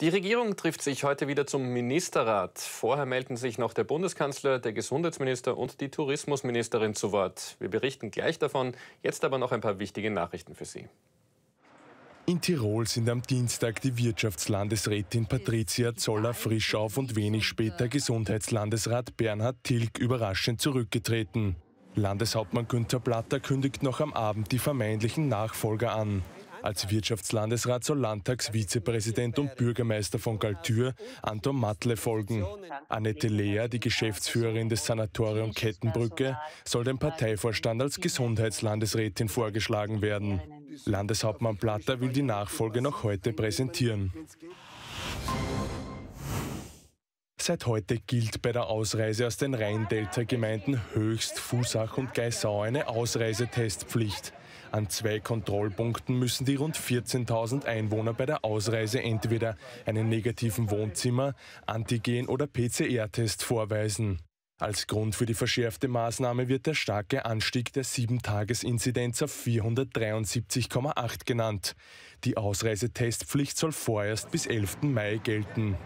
Die Regierung trifft sich heute wieder zum Ministerrat. Vorher melden sich noch der Bundeskanzler, der Gesundheitsminister und die Tourismusministerin zu Wort. Wir berichten gleich davon, jetzt aber noch ein paar wichtige Nachrichten für Sie. In Tirol sind am Dienstag die Wirtschaftslandesrätin Patricia Zoller frisch auf und wenig später Gesundheitslandesrat Bernhard Tilg überraschend zurückgetreten. Landeshauptmann Günther Platter kündigt noch am Abend die vermeintlichen Nachfolger an. Als Wirtschaftslandesrat soll Landtagsvizepräsident und Bürgermeister von Galtür Anton Matle folgen. Annette Lea, die Geschäftsführerin des Sanatorium Kettenbrücke, soll dem Parteivorstand als Gesundheitslandesrätin vorgeschlagen werden. Landeshauptmann Platter will die Nachfolge noch heute präsentieren. Seit heute gilt bei der Ausreise aus den Rhein-Delta-Gemeinden Höchst, Fusach und Geisau eine Ausreisetestpflicht. An zwei Kontrollpunkten müssen die rund 14.000 Einwohner bei der Ausreise entweder einen negativen Wohnzimmer, Antigen- oder PCR-Test vorweisen. Als Grund für die verschärfte Maßnahme wird der starke Anstieg der 7-Tages-Inzidenz auf 473,8 genannt. Die Ausreisetestpflicht soll vorerst bis 11. Mai gelten.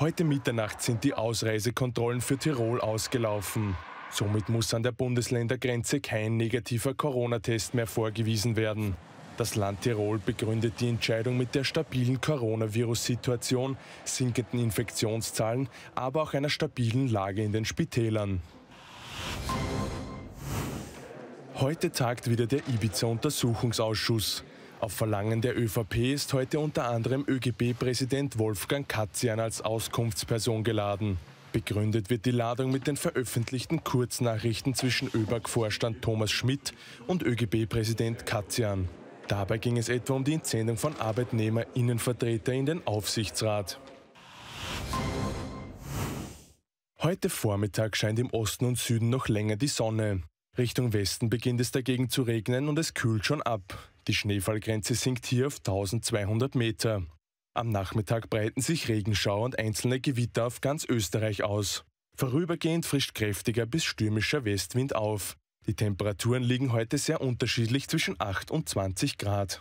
Heute Mitternacht sind die Ausreisekontrollen für Tirol ausgelaufen. Somit muss an der Bundesländergrenze kein negativer Corona-Test mehr vorgewiesen werden. Das Land Tirol begründet die Entscheidung mit der stabilen Coronavirus-Situation, sinkenden Infektionszahlen, aber auch einer stabilen Lage in den Spitälern. Heute tagt wieder der Ibiza-Untersuchungsausschuss. Auf Verlangen der ÖVP ist heute unter anderem ÖGB-Präsident Wolfgang Katzian als Auskunftsperson geladen. Begründet wird die Ladung mit den veröffentlichten Kurznachrichten zwischen ÖBAG-Vorstand Thomas Schmidt und ÖGB-Präsident Katzian. Dabei ging es etwa um die Entsendung von Arbeitnehmerinnenvertreter in den Aufsichtsrat. Heute Vormittag scheint im Osten und Süden noch länger die Sonne. Richtung Westen beginnt es dagegen zu regnen und es kühlt schon ab. Die Schneefallgrenze sinkt hier auf 1200 Meter. Am Nachmittag breiten sich Regenschauer und einzelne Gewitter auf ganz Österreich aus. Vorübergehend frischt kräftiger bis stürmischer Westwind auf. Die Temperaturen liegen heute sehr unterschiedlich zwischen 8 und 20 Grad.